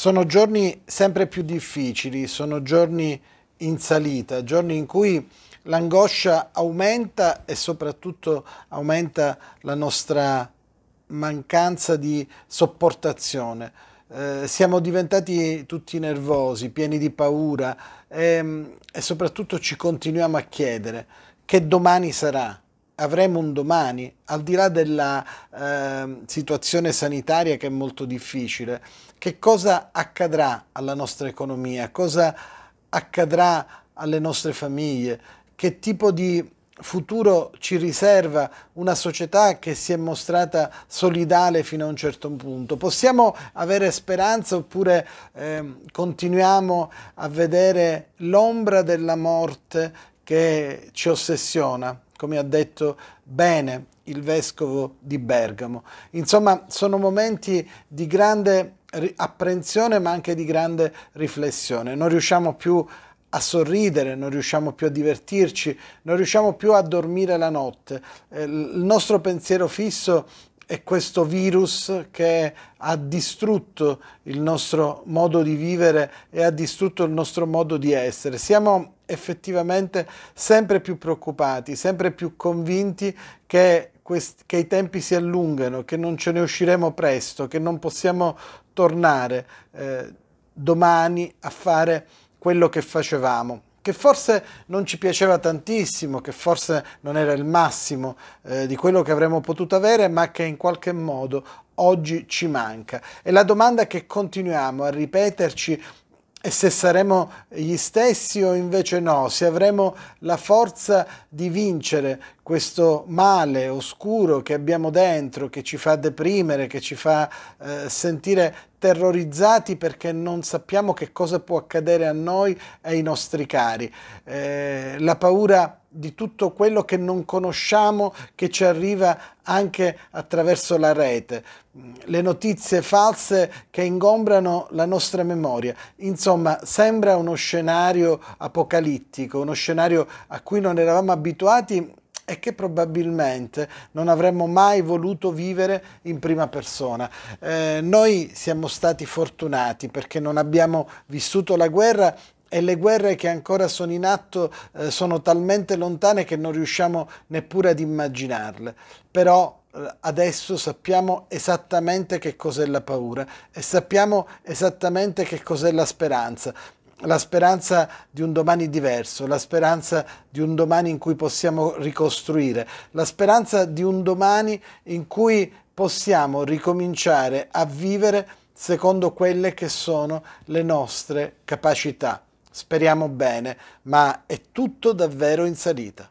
Sono giorni sempre più difficili, sono giorni in salita, giorni in cui l'angoscia aumenta e soprattutto aumenta la nostra mancanza di sopportazione. Eh, siamo diventati tutti nervosi, pieni di paura e, ehm, e soprattutto ci continuiamo a chiedere che domani sarà, avremo un domani, al di là della eh, situazione sanitaria che è molto difficile, che cosa accadrà alla nostra economia, cosa accadrà alle nostre famiglie, che tipo di futuro ci riserva una società che si è mostrata solidale fino a un certo punto. Possiamo avere speranza oppure eh, continuiamo a vedere l'ombra della morte che ci ossessiona? come ha detto bene il vescovo di Bergamo. Insomma, sono momenti di grande apprensione ma anche di grande riflessione. Non riusciamo più a sorridere, non riusciamo più a divertirci, non riusciamo più a dormire la notte. Eh, il nostro pensiero fisso è questo virus che ha distrutto il nostro modo di vivere e ha distrutto il nostro modo di essere. Siamo effettivamente sempre più preoccupati, sempre più convinti che, questi, che i tempi si allungano, che non ce ne usciremo presto, che non possiamo tornare eh, domani a fare quello che facevamo che forse non ci piaceva tantissimo, che forse non era il massimo eh, di quello che avremmo potuto avere, ma che in qualche modo oggi ci manca. E la domanda che continuiamo a ripeterci e se saremo gli stessi o invece no, se avremo la forza di vincere questo male oscuro che abbiamo dentro, che ci fa deprimere, che ci fa eh, sentire terrorizzati perché non sappiamo che cosa può accadere a noi e ai nostri cari. Eh, la paura di tutto quello che non conosciamo che ci arriva anche attraverso la rete, le notizie false che ingombrano la nostra memoria. Insomma, sembra uno scenario apocalittico, uno scenario a cui non eravamo abituati e che probabilmente non avremmo mai voluto vivere in prima persona. Eh, noi siamo stati fortunati perché non abbiamo vissuto la guerra e le guerre che ancora sono in atto eh, sono talmente lontane che non riusciamo neppure ad immaginarle. Però eh, adesso sappiamo esattamente che cos'è la paura e sappiamo esattamente che cos'è la speranza. La speranza di un domani diverso, la speranza di un domani in cui possiamo ricostruire, la speranza di un domani in cui possiamo ricominciare a vivere secondo quelle che sono le nostre capacità. Speriamo bene, ma è tutto davvero in salita.